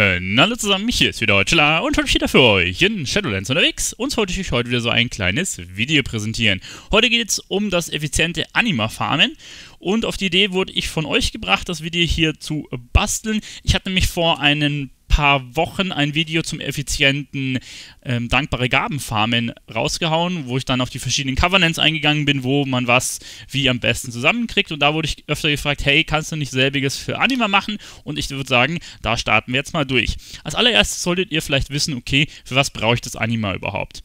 Äh, hallo zusammen, hier ist wieder Hotchela und heute wieder für euch in Shadowlands unterwegs. Uns wollte ich euch heute wieder so ein kleines Video präsentieren. Heute geht es um das effiziente Anima-Farmen und auf die Idee wurde ich von euch gebracht, das Video hier zu basteln. Ich hatte nämlich vor, einen paar Wochen ein Video zum effizienten ähm, Dankbare Gaben Farmen rausgehauen, wo ich dann auf die verschiedenen Covenants eingegangen bin, wo man was wie am besten zusammenkriegt. Und da wurde ich öfter gefragt, hey, kannst du nicht selbiges für Anima machen? Und ich würde sagen, da starten wir jetzt mal durch. Als allererstes solltet ihr vielleicht wissen, okay, für was brauche ich das Anima überhaupt?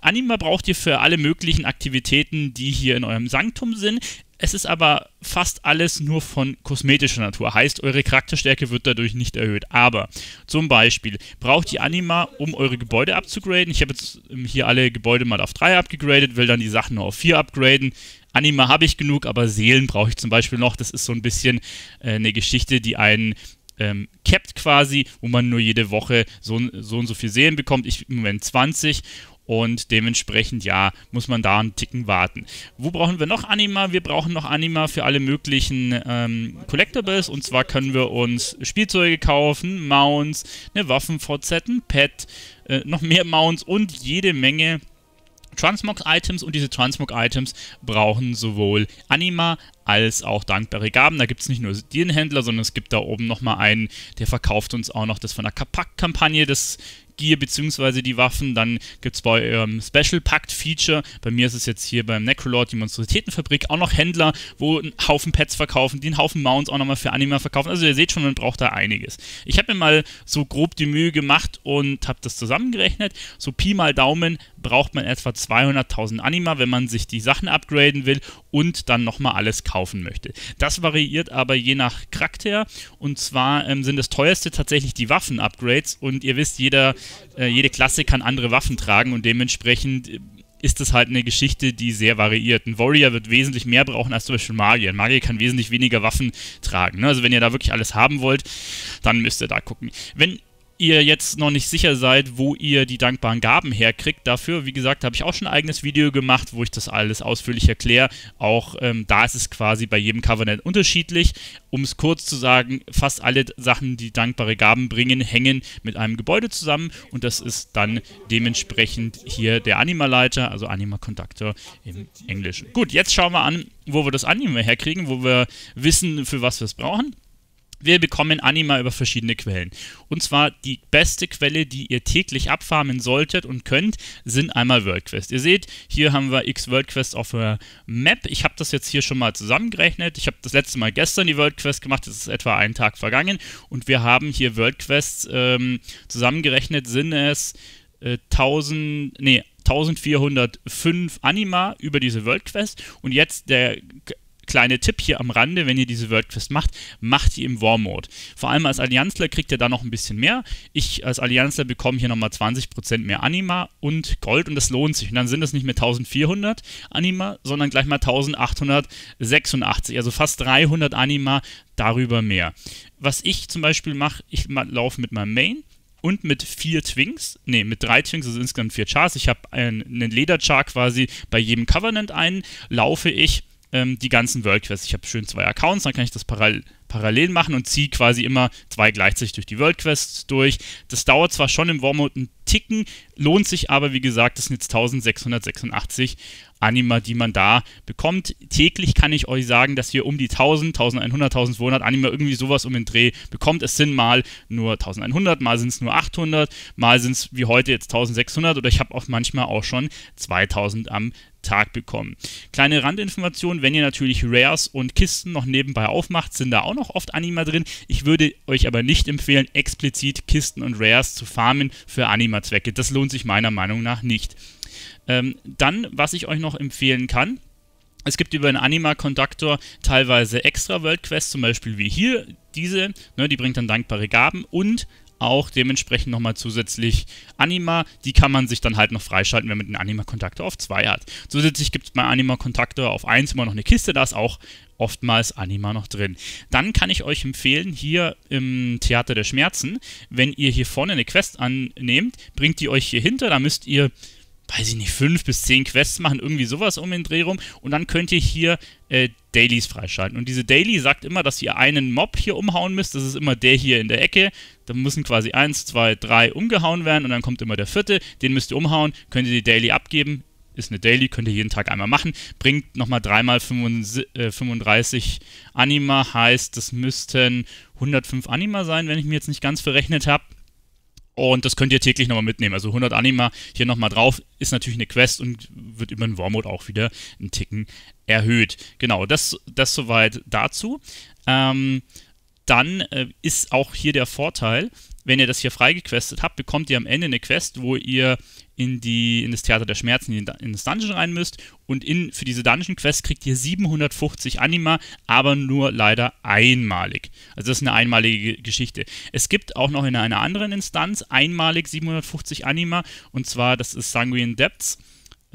Anima braucht ihr für alle möglichen Aktivitäten, die hier in eurem Sanktum sind. Es ist aber fast alles nur von kosmetischer Natur. Heißt, eure Charakterstärke wird dadurch nicht erhöht. Aber zum Beispiel braucht ihr Anima, um eure Gebäude abzugraden. Ich habe jetzt ähm, hier alle Gebäude mal auf 3 abgegradet, will dann die Sachen nur auf 4 upgraden. Anima habe ich genug, aber Seelen brauche ich zum Beispiel noch. Das ist so ein bisschen äh, eine Geschichte, die einen ähm, capped quasi, wo man nur jede Woche so, so und so viel Seelen bekommt. Ich im Moment 20 und dementsprechend, ja, muss man da einen Ticken warten. Wo brauchen wir noch Anima? Wir brauchen noch Anima für alle möglichen ähm, Collectibles. Und zwar können wir uns Spielzeuge kaufen, Mounts, eine Waffenfortset, ein Pet, äh, noch mehr Mounts und jede Menge Transmog-Items und diese Transmog-Items brauchen sowohl Anima als auch dankbare Gaben. Da gibt es nicht nur den Händler, sondern es gibt da oben nochmal einen, der verkauft uns auch noch das von der Kapak-Kampagne, das Gear bzw. die Waffen. Dann gibt es bei ähm, Special Pact Feature, bei mir ist es jetzt hier beim Necrolord die Monstrositätenfabrik, auch noch Händler, wo einen Haufen Pets verkaufen, die einen Haufen Mounts auch nochmal für Anima verkaufen. Also ihr seht schon, man braucht da einiges. Ich habe mir mal so grob die Mühe gemacht und habe das zusammengerechnet. So Pi mal Daumen braucht man etwa 200.000 Anima, wenn man sich die Sachen upgraden will und dann nochmal alles kaufen möchte. Das variiert aber je nach Charakter und zwar ähm, sind das teuerste tatsächlich die Waffen-Upgrades und ihr wisst, jeder, äh, jede Klasse kann andere Waffen tragen und dementsprechend äh, ist das halt eine Geschichte, die sehr variiert. Ein Warrior wird wesentlich mehr brauchen als zum Beispiel Magier. Ein Magier kann wesentlich weniger Waffen tragen. Ne? Also wenn ihr da wirklich alles haben wollt, dann müsst ihr da gucken. Wenn ihr jetzt noch nicht sicher seid, wo ihr die dankbaren Gaben herkriegt, dafür, wie gesagt, habe ich auch schon ein eigenes Video gemacht, wo ich das alles ausführlich erkläre. Auch ähm, da ist es quasi bei jedem Covenant unterschiedlich. Um es kurz zu sagen, fast alle Sachen, die dankbare Gaben bringen, hängen mit einem Gebäude zusammen und das ist dann dementsprechend hier der Anima-Leiter, also Anima-Conductor im Englischen. Gut, jetzt schauen wir an, wo wir das Anime herkriegen, wo wir wissen, für was wir es brauchen wir bekommen Anima über verschiedene Quellen. Und zwar die beste Quelle, die ihr täglich abfarmen solltet und könnt, sind einmal WorldQuest. Ihr seht, hier haben wir X WorldQuest auf der Map. Ich habe das jetzt hier schon mal zusammengerechnet. Ich habe das letzte Mal gestern die WorldQuest gemacht, es ist etwa einen Tag vergangen. Und wir haben hier WorldQuests ähm, zusammengerechnet, sind es äh, 1000, nee, 1405 Anima über diese WorldQuest. und jetzt der kleine Tipp hier am Rande, wenn ihr diese WordQuest macht, macht die im War-Mode. Vor allem als Allianzler kriegt ihr da noch ein bisschen mehr. Ich als Allianzler bekomme hier nochmal 20% mehr Anima und Gold und das lohnt sich. Und dann sind es nicht mehr 1400 Anima, sondern gleich mal 1886, also fast 300 Anima darüber mehr. Was ich zum Beispiel mache, ich laufe mit meinem Main, und mit vier Twinks, nee, mit drei Twinks, also insgesamt vier Chars. Ich habe einen, einen Lederchar quasi bei jedem Covenant einen, laufe ich ähm, die ganzen World Ich habe schön zwei Accounts, dann kann ich das parallel parallel machen und ziehe quasi immer zwei gleichzeitig durch die World Quests durch. Das dauert zwar schon im Warmode einen Ticken, lohnt sich aber, wie gesagt, das sind jetzt 1686 Anima, die man da bekommt. Täglich kann ich euch sagen, dass ihr um die 1000, 1100, 1200 Anima irgendwie sowas um den Dreh bekommt. Es sind mal nur 1100, mal sind es nur 800, mal sind es wie heute jetzt 1600 oder ich habe auch manchmal auch schon 2000 am Tag bekommen. Kleine Randinformation, wenn ihr natürlich Rares und Kisten noch nebenbei aufmacht, sind da auch noch oft Anima drin. Ich würde euch aber nicht empfehlen, explizit Kisten und Rares zu farmen für Anima-Zwecke. Das lohnt sich meiner Meinung nach nicht. Ähm, dann, was ich euch noch empfehlen kann, es gibt über den Anima-Konduktor teilweise extra World Quests, zum Beispiel wie hier diese, ne, die bringt dann dankbare Gaben und auch dementsprechend nochmal zusätzlich Anima. Die kann man sich dann halt noch freischalten, wenn man den Anima-Kontaktor auf 2 hat. Zusätzlich gibt es bei Anima-Kontaktor auf 1 immer noch eine Kiste, da ist auch oftmals Anima noch drin. Dann kann ich euch empfehlen, hier im Theater der Schmerzen, wenn ihr hier vorne eine Quest annehmt, bringt die euch hier hinter, da müsst ihr weiß ich nicht, fünf bis zehn Quests machen, irgendwie sowas um den Dreh rum. Und dann könnt ihr hier äh, Dailies freischalten. Und diese Daily sagt immer, dass ihr einen Mob hier umhauen müsst. Das ist immer der hier in der Ecke. Da müssen quasi eins, zwei, drei umgehauen werden. Und dann kommt immer der vierte. Den müsst ihr umhauen. Könnt ihr die Daily abgeben. Ist eine Daily, könnt ihr jeden Tag einmal machen. Bringt nochmal 3 x 35 Anima, heißt, das müssten 105 Anima sein, wenn ich mir jetzt nicht ganz verrechnet habe. Und das könnt ihr täglich nochmal mitnehmen. Also 100 Anima hier nochmal drauf ist natürlich eine Quest und wird über den Warmode auch wieder einen Ticken erhöht. Genau, das, das soweit dazu. Ähm, dann äh, ist auch hier der Vorteil, wenn ihr das hier freigequestet habt, bekommt ihr am Ende eine Quest, wo ihr in, die, in das Theater der Schmerzen, in, in das Dungeon rein müsst. Und in, für diese Dungeon-Quest kriegt ihr 750 Anima, aber nur leider einmalig. Also das ist eine einmalige Geschichte. Es gibt auch noch in einer anderen Instanz einmalig 750 Anima, und zwar das ist Sanguine Depths.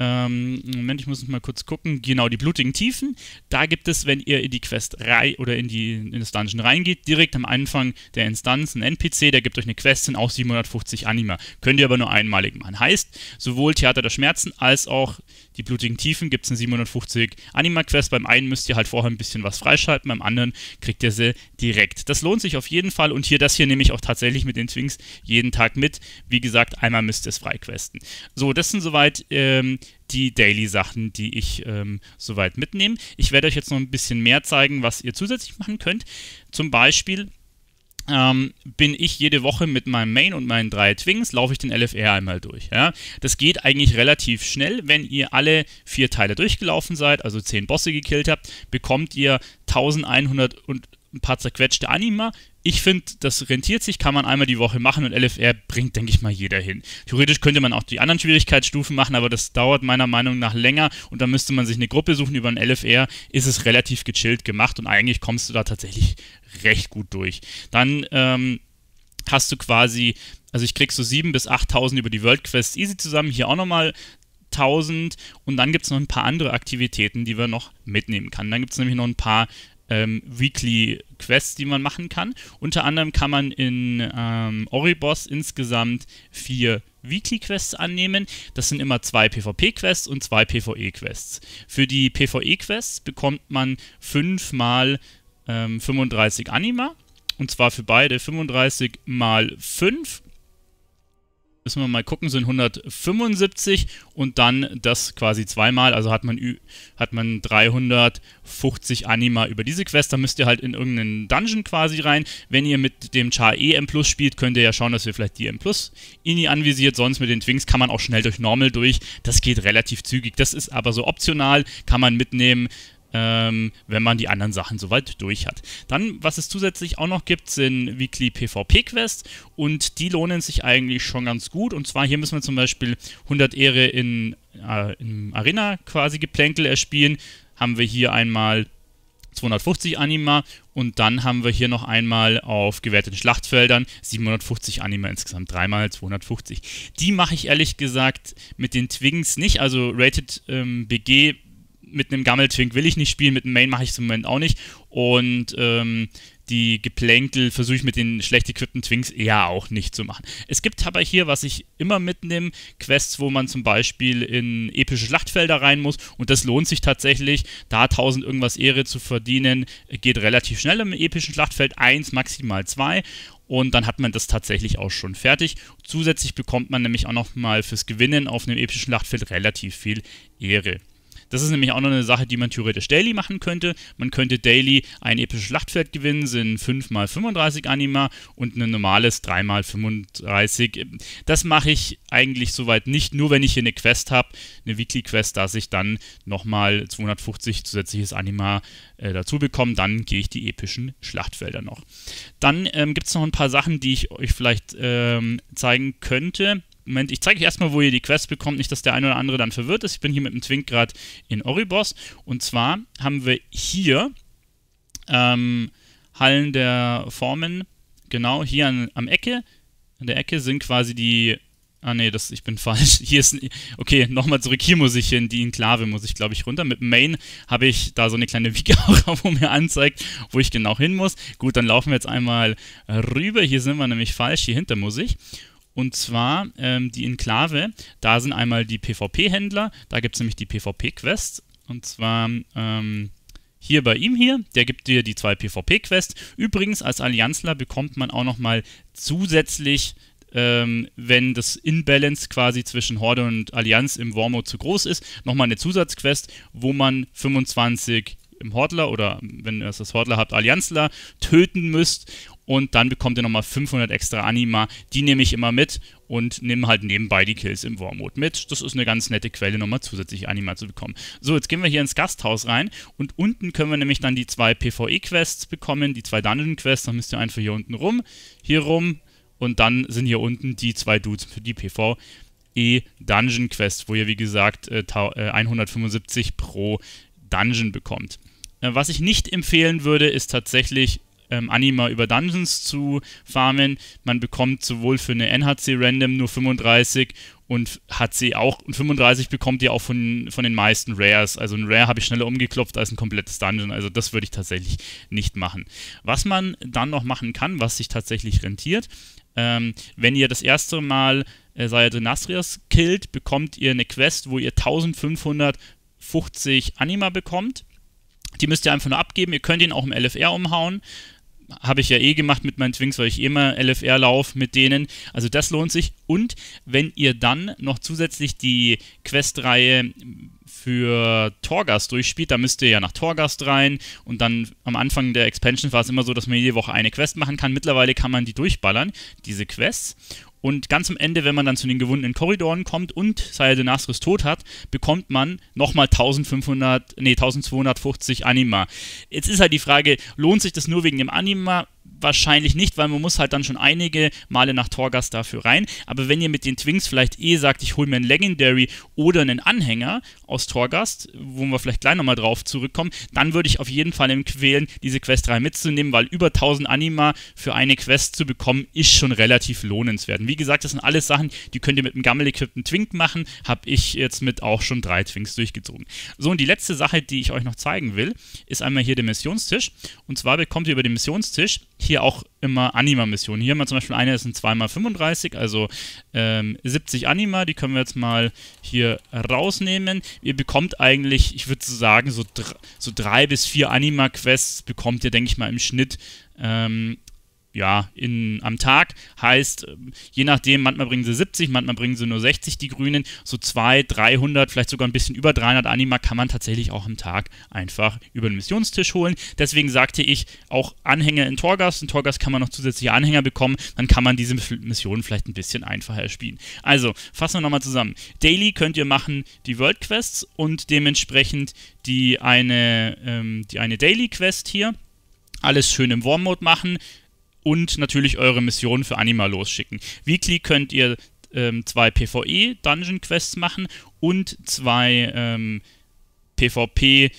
Ähm, Moment, ich muss mal kurz gucken. Genau, die blutigen Tiefen. Da gibt es, wenn ihr in die Quest rein oder in, die, in das Dungeon reingeht, direkt am Anfang der Instanz ein NPC, der gibt euch eine Quest, sind auch 750 Anima. Könnt ihr aber nur einmalig machen. Heißt, sowohl Theater der Schmerzen als auch die blutigen Tiefen gibt es eine 750 Anima-Quest. Beim einen müsst ihr halt vorher ein bisschen was freischalten, beim anderen kriegt ihr sie direkt. Das lohnt sich auf jeden Fall und hier das hier nehme ich auch tatsächlich mit den Twinks jeden Tag mit. Wie gesagt, einmal müsst ihr es freiquesten. So, das sind soweit ähm, die Daily-Sachen, die ich ähm, soweit mitnehme. Ich werde euch jetzt noch ein bisschen mehr zeigen, was ihr zusätzlich machen könnt. Zum Beispiel ähm, bin ich jede Woche mit meinem Main und meinen drei Twings, laufe ich den LFR einmal durch. Ja? Das geht eigentlich relativ schnell. Wenn ihr alle vier Teile durchgelaufen seid, also zehn Bosse gekillt habt, bekommt ihr 1100 und ein paar zerquetschte Anima. Ich finde, das rentiert sich, kann man einmal die Woche machen und LFR bringt, denke ich mal, jeder hin. Theoretisch könnte man auch die anderen Schwierigkeitsstufen machen, aber das dauert meiner Meinung nach länger und dann müsste man sich eine Gruppe suchen. Über ein LFR ist es relativ gechillt gemacht und eigentlich kommst du da tatsächlich recht gut durch. Dann ähm, hast du quasi, also ich krieg so 7.000 bis 8.000 über die World Quest Easy zusammen. Hier auch nochmal 1000 und dann gibt es noch ein paar andere Aktivitäten, die wir noch mitnehmen kann. Dann gibt es nämlich noch ein paar ähm, Weekly Quests, die man machen kann. Unter anderem kann man in ähm, Oribos insgesamt vier Weekly Quests annehmen. Das sind immer zwei PvP Quests und zwei PvE Quests. Für die PvE Quests bekommt man fünfmal ähm, 35 Anima. Und zwar für beide 35 mal 5 müssen wir mal gucken, sind 175 und dann das quasi zweimal, also hat man, hat man 350 Anima über diese Quest, Da müsst ihr halt in irgendeinen Dungeon quasi rein. Wenn ihr mit dem Char E M Plus spielt, könnt ihr ja schauen, dass ihr vielleicht die M Plus Ini anvisiert, sonst mit den Twinks kann man auch schnell durch Normal durch, das geht relativ zügig, das ist aber so optional, kann man mitnehmen, ähm, wenn man die anderen Sachen soweit durch hat. Dann, was es zusätzlich auch noch gibt, sind Weekly PvP-Quests und die lohnen sich eigentlich schon ganz gut. Und zwar hier müssen wir zum Beispiel 100 Ehre in, äh, in Arena quasi Geplänkel erspielen. Haben wir hier einmal 250 Anima und dann haben wir hier noch einmal auf gewerteten Schlachtfeldern 750 Anima, insgesamt dreimal 250. Die mache ich ehrlich gesagt mit den Twings nicht, also Rated ähm, BG mit einem Gammeltwink will ich nicht spielen, mit einem Main mache ich es im Moment auch nicht. Und ähm, die Geplänkel versuche ich mit den schlecht equippten Twinks eher auch nicht zu machen. Es gibt aber hier, was ich immer mitnehme, Quests, wo man zum Beispiel in epische Schlachtfelder rein muss und das lohnt sich tatsächlich, da 1000 irgendwas Ehre zu verdienen, geht relativ schnell im epischen Schlachtfeld, Eins, maximal zwei. und dann hat man das tatsächlich auch schon fertig. Zusätzlich bekommt man nämlich auch nochmal fürs Gewinnen auf einem epischen Schlachtfeld relativ viel Ehre. Das ist nämlich auch noch eine Sache, die man theoretisch daily machen könnte. Man könnte daily ein episches Schlachtfeld gewinnen, sind 5x35 Anima und ein normales 3x35. Das mache ich eigentlich soweit nicht, nur wenn ich hier eine Quest habe, eine Weekly Quest, dass ich dann nochmal 250 zusätzliches Anima äh, dazu bekomme, dann gehe ich die epischen Schlachtfelder noch. Dann ähm, gibt es noch ein paar Sachen, die ich euch vielleicht ähm, zeigen könnte. Moment, ich zeige euch erstmal, wo ihr die Quest bekommt, nicht, dass der eine oder andere dann verwirrt ist. Ich bin hier mit dem Twink gerade in Oribos. Und zwar haben wir hier ähm, Hallen der Formen, genau, hier an, am Ecke. An der Ecke sind quasi die Ah nee, das, ich bin falsch. Hier ist, okay, nochmal zurück. Hier muss ich hin, die Enklave muss ich, glaube ich, runter. Mit Main habe ich da so eine kleine Wiege auch, wo mir anzeigt, wo ich genau hin muss. Gut, dann laufen wir jetzt einmal rüber. Hier sind wir nämlich falsch, hier hinter muss ich. Und zwar ähm, die Enklave, da sind einmal die PvP-Händler, da gibt es nämlich die PvP-Quests. Und zwar ähm, hier bei ihm hier, der gibt dir die zwei PvP-Quests. Übrigens, als Allianzler bekommt man auch nochmal zusätzlich ähm, wenn das Imbalance quasi zwischen Horde und Allianz im Warmode zu groß ist, nochmal eine Zusatzquest, wo man 25 im Hordler oder wenn ihr das als Hordler habt, Allianzler töten müsst und dann bekommt ihr nochmal 500 extra Anima. Die nehme ich immer mit und nehme halt nebenbei die Kills im Warmode mit. Das ist eine ganz nette Quelle, nochmal zusätzlich Anima zu bekommen. So, jetzt gehen wir hier ins Gasthaus rein und unten können wir nämlich dann die zwei PvE-Quests bekommen, die zwei Dungeon-Quests. Dann müsst ihr einfach hier unten rum, hier rum und dann sind hier unten die zwei Dudes für die PvE. Dungeon Quest, wo ihr wie gesagt 175 äh, äh, pro Dungeon bekommt. Äh, was ich nicht empfehlen würde, ist tatsächlich ähm, Anima über Dungeons zu farmen. Man bekommt sowohl für eine NHC Random nur 35 und HC auch und 35 bekommt ihr auch von, von den meisten Rares. Also ein Rare habe ich schneller umgeklopft als ein komplettes Dungeon. Also das würde ich tatsächlich nicht machen. Was man dann noch machen kann, was sich tatsächlich rentiert, ähm, wenn ihr das erste Mal äh, Sayed killt, bekommt ihr eine Quest, wo ihr 1550 Anima bekommt. Die müsst ihr einfach nur abgeben. Ihr könnt ihn auch im LFR umhauen habe ich ja eh gemacht mit meinen Twinks, weil ich immer LFR laufe mit denen. Also das lohnt sich. Und wenn ihr dann noch zusätzlich die Questreihe für Torgast durchspielt, da müsst ihr ja nach Torgast rein und dann am Anfang der Expansion war es immer so, dass man jede Woche eine Quest machen kann. Mittlerweile kann man die durchballern, diese Quests. Und ganz am Ende, wenn man dann zu den gewonnenen Korridoren kommt und Sayed Nasris tot hat, bekommt man nochmal 1500, nee, 1250 Anima. Jetzt ist halt die Frage, lohnt sich das nur wegen dem Anima? wahrscheinlich nicht, weil man muss halt dann schon einige Male nach Torgas dafür rein. Aber wenn ihr mit den Twinks vielleicht eh sagt, ich hole mir einen Legendary oder einen Anhänger aus Torgast, wo wir vielleicht gleich nochmal drauf zurückkommen, dann würde ich auf jeden Fall empfehlen, diese Quest 3 mitzunehmen, weil über 1000 Anima für eine Quest zu bekommen, ist schon relativ lohnenswert. Und wie gesagt, das sind alles Sachen, die könnt ihr mit einem gammel-equippten Twink machen, habe ich jetzt mit auch schon drei Twinks durchgezogen. So, und die letzte Sache, die ich euch noch zeigen will, ist einmal hier der Missionstisch. Und zwar bekommt ihr über den Missionstisch hier auch immer Anima-Missionen. Hier haben wir zum Beispiel eine, das sind 2x35, also ähm, 70 Anima, die können wir jetzt mal hier rausnehmen. Ihr bekommt eigentlich, ich würde so sagen, so, so bis 4 Anima-Quests bekommt ihr, denke ich mal, im Schnitt ähm, ja, in, am Tag. Heißt, äh, je nachdem, manchmal bringen sie 70, manchmal bringen sie nur 60, die Grünen. So 200, 300, vielleicht sogar ein bisschen über 300 Anima kann man tatsächlich auch am Tag einfach über den Missionstisch holen. Deswegen sagte ich, auch Anhänger in Torgas. In Torgas kann man noch zusätzliche Anhänger bekommen. Dann kann man diese Missionen vielleicht ein bisschen einfacher spielen. Also, fassen wir nochmal zusammen. Daily könnt ihr machen die World Quests und dementsprechend die eine, ähm, die eine Daily Quest hier alles schön im Warm-Mode machen und natürlich eure Mission für Anima losschicken. Weekly könnt ihr ähm, zwei PvE-Dungeon-Quests machen und zwei ähm, PvP-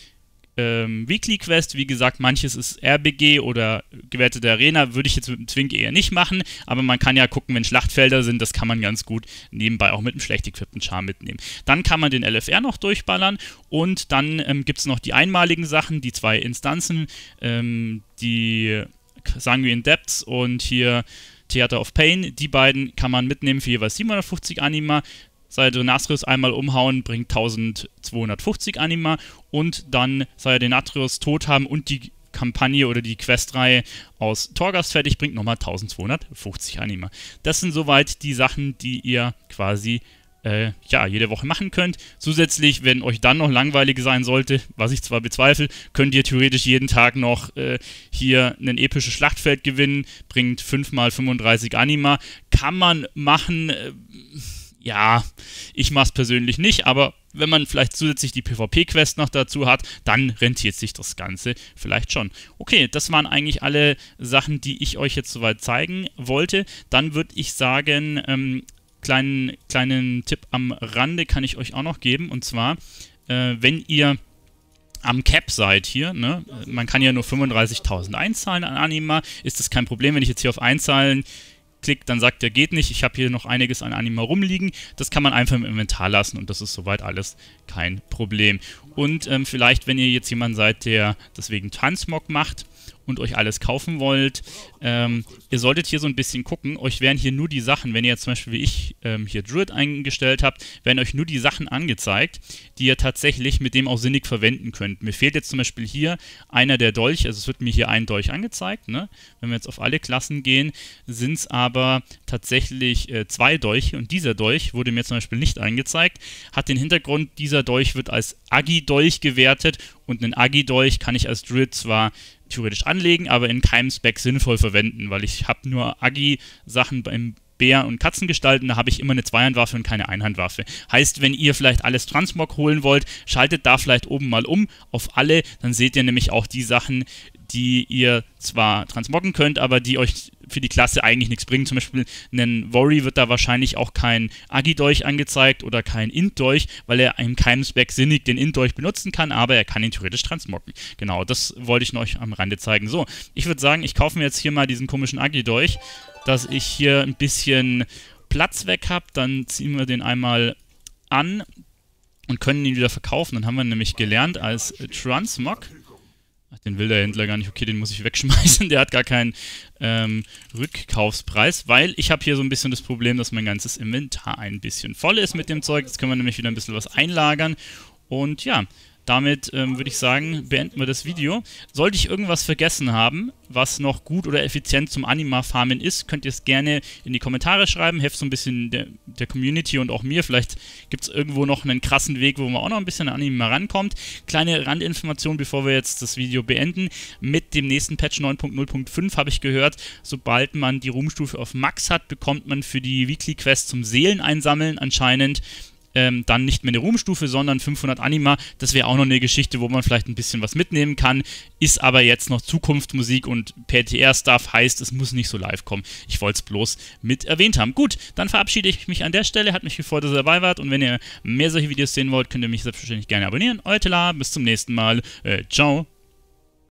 ähm, Weekly Quest, wie gesagt, manches ist RBG oder gewertete Arena, würde ich jetzt mit dem Twink eher nicht machen, aber man kann ja gucken, wenn Schlachtfelder sind, das kann man ganz gut nebenbei auch mit einem schlecht equippten Char mitnehmen. Dann kann man den LFR noch durchballern und dann ähm, gibt es noch die einmaligen Sachen, die zwei Instanzen, ähm, die Sanguine Depths und hier Theater of Pain. Die beiden kann man mitnehmen für jeweils 750 Anima. Sayadinatrius einmal umhauen bringt 1250 Anima und dann Sayadinatrius tot haben und die Kampagne oder die Questreihe aus Torgast fertig bringt nochmal 1250 Anima. Das sind soweit die Sachen, die ihr quasi äh, ja, jede Woche machen könnt. Zusätzlich, wenn euch dann noch langweilig sein sollte, was ich zwar bezweifle, könnt ihr theoretisch jeden Tag noch äh, hier ein episches Schlachtfeld gewinnen, bringt 5x35 Anima. Kann man machen, äh, ja, ich mach's persönlich nicht, aber wenn man vielleicht zusätzlich die PvP-Quest noch dazu hat, dann rentiert sich das Ganze vielleicht schon. Okay, das waren eigentlich alle Sachen, die ich euch jetzt soweit zeigen wollte. Dann würde ich sagen, ähm, kleinen, kleinen Tipp am Rande kann ich euch auch noch geben. Und zwar, äh, wenn ihr am Cap seid hier, ne? man kann ja nur 35.000 einzahlen an Anima, ist das kein Problem, wenn ich jetzt hier auf einzahlen klicke, dann sagt er, geht nicht, ich habe hier noch einiges an Anima rumliegen, das kann man einfach im Inventar lassen und das ist soweit alles kein Problem. Und ähm, vielleicht, wenn ihr jetzt jemand seid, der deswegen Transmog macht und euch alles kaufen wollt. Ähm, ihr solltet hier so ein bisschen gucken. Euch werden hier nur die Sachen, wenn ihr jetzt zum Beispiel wie ich ähm, hier Druid eingestellt habt, werden euch nur die Sachen angezeigt, die ihr tatsächlich mit dem auch sinnig verwenden könnt. Mir fehlt jetzt zum Beispiel hier einer der Dolch, also es wird mir hier ein Dolch angezeigt. Ne? Wenn wir jetzt auf alle Klassen gehen, sind es aber tatsächlich äh, zwei Dolche und dieser Dolch wurde mir zum Beispiel nicht angezeigt. Hat den Hintergrund, dieser Dolch wird als Agi-Dolch gewertet und einen Agi-Dolch kann ich als Druid zwar theoretisch anlegen, aber in keinem Spec sinnvoll verwenden, weil ich habe nur Agi-Sachen beim Bär- und Katzengestalten, da habe ich immer eine Zweihandwaffe und keine Einhandwaffe. Heißt, wenn ihr vielleicht alles Transmog holen wollt, schaltet da vielleicht oben mal um auf alle, dann seht ihr nämlich auch die Sachen, die ihr zwar transmoggen könnt, aber die euch für die Klasse eigentlich nichts bringen. Zum Beispiel ein Worry wird da wahrscheinlich auch kein Agi-Dolch angezeigt oder kein Int-Dolch, weil er im keinem Spec sinnig den Int-Dolch benutzen kann, aber er kann ihn theoretisch transmoggen. Genau, das wollte ich euch am Rande zeigen. So, ich würde sagen, ich kaufe mir jetzt hier mal diesen komischen Agi-Dolch, dass ich hier ein bisschen Platz weg habe. Dann ziehen wir den einmal an und können ihn wieder verkaufen. Dann haben wir nämlich gelernt als Transmog Ach, den will der Händler gar nicht. Okay, den muss ich wegschmeißen. Der hat gar keinen ähm, Rückkaufspreis, weil ich habe hier so ein bisschen das Problem, dass mein ganzes Inventar ein bisschen voll ist mit dem Zeug. Jetzt können wir nämlich wieder ein bisschen was einlagern. Und ja, damit ähm, würde ich sagen, beenden wir das Video. Sollte ich irgendwas vergessen haben, was noch gut oder effizient zum Anima-Farmen ist, könnt ihr es gerne in die Kommentare schreiben. Helft so ein bisschen der, der Community und auch mir. Vielleicht gibt es irgendwo noch einen krassen Weg, wo man auch noch ein bisschen an Anima rankommt. Kleine Randinformation, bevor wir jetzt das Video beenden. Mit dem nächsten Patch 9.0.5 habe ich gehört, sobald man die Ruhmstufe auf Max hat, bekommt man für die Weekly Quest zum Seelen einsammeln anscheinend ähm, dann nicht mehr eine Ruhmstufe, sondern 500 Anima. Das wäre auch noch eine Geschichte, wo man vielleicht ein bisschen was mitnehmen kann. Ist aber jetzt noch Zukunftsmusik und PTR-Stuff heißt, es muss nicht so live kommen. Ich wollte es bloß mit erwähnt haben. Gut, dann verabschiede ich mich an der Stelle. Hat mich gefreut, dass ihr dabei wart. Und wenn ihr mehr solche Videos sehen wollt, könnt ihr mich selbstverständlich gerne abonnieren. Euer Tela, bis zum nächsten Mal. Äh, ciao.